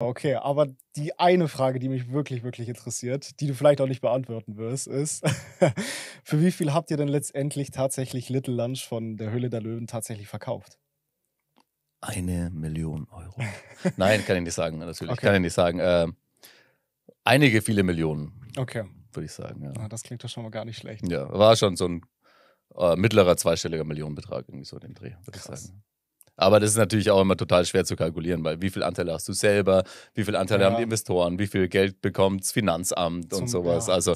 Okay, aber die eine Frage, die mich wirklich, wirklich interessiert, die du vielleicht auch nicht beantworten wirst, ist, für wie viel habt ihr denn letztendlich tatsächlich Little Lunch von der Höhle der Löwen tatsächlich verkauft? Eine Million Euro. Nein, kann ich nicht sagen, natürlich. Okay. Kann ich nicht sagen. Äh, einige, viele Millionen. Okay. Würde ich sagen, ja. Ah, das klingt doch schon mal gar nicht schlecht. Ja, war schon so ein äh, mittlerer zweistelliger Millionenbetrag, irgendwie so in dem Dreh, würde ich sagen. Aber das ist natürlich auch immer total schwer zu kalkulieren, weil wie viel Anteile hast du selber, wie viel Anteile ja. haben die Investoren, wie viel Geld bekommt das Finanzamt Zum, und sowas. Ja, also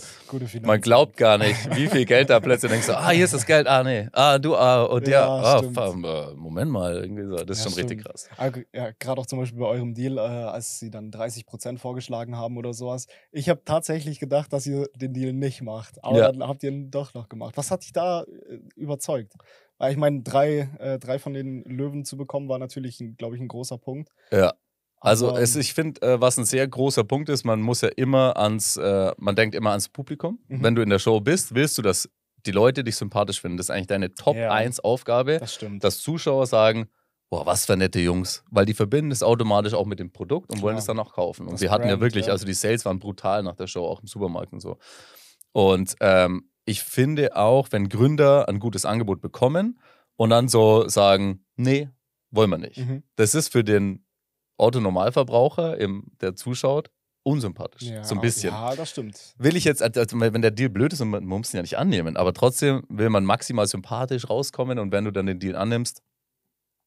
man glaubt gar nicht, wie viel Geld da plötzlich denkst du, ah, hier ist das Geld, ah nee, ah du, ah und ja, ja ah, äh, Moment mal, irgendwie so. das ist schon stimmt. richtig krass. Ah, ja, gerade auch zum Beispiel bei eurem Deal, äh, als sie dann 30 Prozent vorgeschlagen haben oder sowas. Ich habe tatsächlich gedacht, dass ihr den Deal nicht macht, aber dann habt ihr ihn doch noch gemacht. Was hat dich da äh, überzeugt? Aber ah, ich meine, drei, äh, drei von den Löwen zu bekommen, war natürlich, glaube ich, ein großer Punkt. Ja. Also es, ähm, ich finde, äh, was ein sehr großer Punkt ist, man muss ja immer ans, äh, man denkt immer ans Publikum. Mhm. Wenn du in der Show bist, willst du, dass die Leute dich sympathisch finden. Das ist eigentlich deine Top-1-Aufgabe, ja, das dass Zuschauer sagen, boah, was für nette Jungs. Weil die verbinden es automatisch auch mit dem Produkt und Klar. wollen genau. es dann auch kaufen. Und das sie hatten Brand, ja wirklich, ja. also die Sales waren brutal nach der Show, auch im Supermarkt und so. Und ähm, ich finde auch, wenn Gründer ein gutes Angebot bekommen und dann so sagen, nee, wollen wir nicht. Mhm. Das ist für den Autonormalverbraucher, im, der zuschaut, unsympathisch. Ja, so ein bisschen. Ja, das stimmt. Will ich jetzt, also wenn der Deal blöd ist und man muss ihn ja nicht annehmen, aber trotzdem will man maximal sympathisch rauskommen und wenn du dann den Deal annimmst,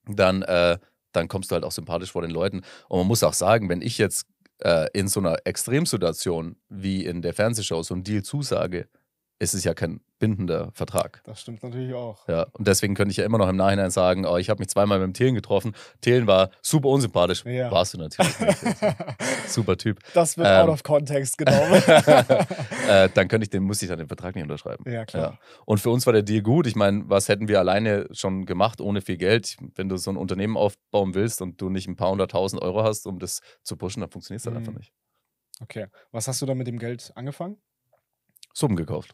dann, äh, dann kommst du halt auch sympathisch vor den Leuten. Und man muss auch sagen, wenn ich jetzt äh, in so einer Extremsituation wie in der Fernsehshow so einen Deal zusage, ist es ja kein bindender Vertrag. Das stimmt natürlich auch. Ja, und deswegen könnte ich ja immer noch im Nachhinein sagen, oh, ich habe mich zweimal mit dem Thelen getroffen. Thelen war super unsympathisch. Ja. Warst du natürlich nicht. super Typ. Das wird ähm, out of context genommen. äh, dann könnte ich den, muss ich dann den Vertrag nicht unterschreiben. Ja, klar. Ja. Und für uns war der Deal gut. Ich meine, was hätten wir alleine schon gemacht ohne viel Geld? Wenn du so ein Unternehmen aufbauen willst und du nicht ein paar hunderttausend Euro hast, um das zu pushen, dann funktioniert halt es mhm. einfach nicht. Okay. Was hast du dann mit dem Geld angefangen? Summen gekauft.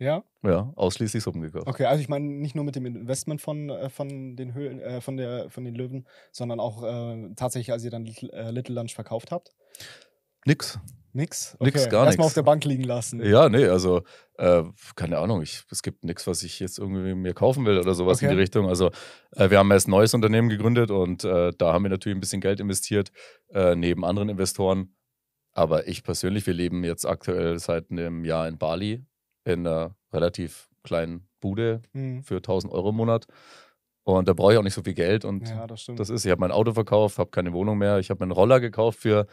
Ja? Ja, ausschließlich Suppen gekauft. Okay, also ich meine nicht nur mit dem Investment von, äh, von, den, Höhlen, äh, von, der, von den Löwen, sondern auch äh, tatsächlich, als ihr dann Little, äh, Little Lunch verkauft habt? Nix. Nix? Okay. Nix, gar nichts. Erstmal auf der Bank liegen lassen. Ja, nee, also äh, keine Ahnung, ich, es gibt nichts, was ich jetzt irgendwie mir kaufen will oder sowas okay. in die Richtung. Also äh, wir haben erst ein neues Unternehmen gegründet und äh, da haben wir natürlich ein bisschen Geld investiert, äh, neben anderen Investoren. Aber ich persönlich, wir leben jetzt aktuell seit einem Jahr in Bali in einer relativ kleinen Bude mhm. für 1000 Euro im Monat. Und da brauche ich auch nicht so viel Geld. Und ja, das, das, ist, ich habe mein Auto verkauft, habe keine Wohnung mehr. Ich habe meinen Roller gekauft für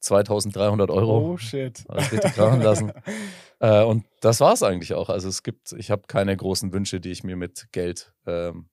2300 Euro. Oh shit. Alles richtig krachen lassen. äh, und das war es eigentlich auch. Also es gibt, ich habe keine großen Wünsche, die ich mir mit Geld ähm,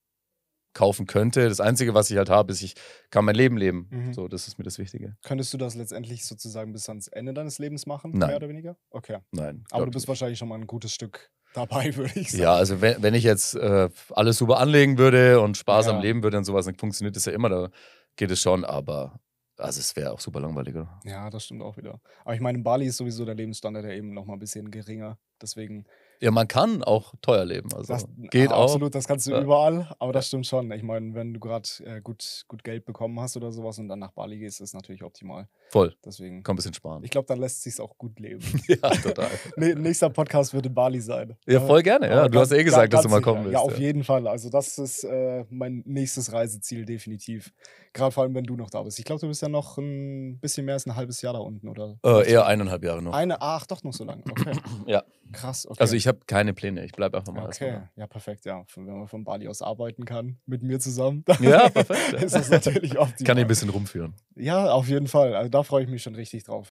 kaufen könnte. Das Einzige, was ich halt habe, ist, ich kann mein Leben leben. Mhm. So, das ist mir das Wichtige. Könntest du das letztendlich sozusagen bis ans Ende deines Lebens machen, Nein. mehr oder weniger? Okay. Nein. Aber du bist nicht. wahrscheinlich schon mal ein gutes Stück dabei, würde ich sagen. Ja, also wenn, wenn ich jetzt äh, alles super anlegen würde und sparsam ja. Leben würde und sowas, dann funktioniert das ja immer, da geht es schon, aber also es wäre auch super langweilig, oder? Ja, das stimmt auch wieder. Aber ich meine, in Bali ist sowieso der Lebensstandard ja eben noch mal ein bisschen geringer. Deswegen ja, man kann auch teuer leben. Also das, geht ja, auch. Absolut, das kannst du ja. überall. Aber das stimmt schon. Ich meine, wenn du gerade äh, gut, gut Geld bekommen hast oder sowas und dann nach Bali gehst, ist natürlich optimal. Voll. Deswegen. Komm ein bisschen sparen. Ich glaube, dann lässt sich auch gut leben. ja, total. nächster Podcast wird in Bali sein. Ja, voll äh, gerne. Ja. Du ganz, hast eh gesagt, dass du mal kommen willst. Ja, auf jeden Fall. Also das ist äh, mein nächstes Reiseziel definitiv. Gerade vor allem, wenn du noch da bist. Ich glaube, du bist ja noch ein bisschen mehr als ein halbes Jahr da unten, oder? Äh, eher eineinhalb Jahre noch. Eine, ach, doch noch so lange. Okay. ja. Krass, okay. Also ich habe keine Pläne, ich bleibe einfach mal. Okay, erstmal. ja, perfekt, ja. Wenn man von Bali aus arbeiten kann, mit mir zusammen, dann ja, perfekt, ist das natürlich optimal. Kann ich ein bisschen rumführen. Ja, auf jeden Fall. Also da freue ich mich schon richtig drauf.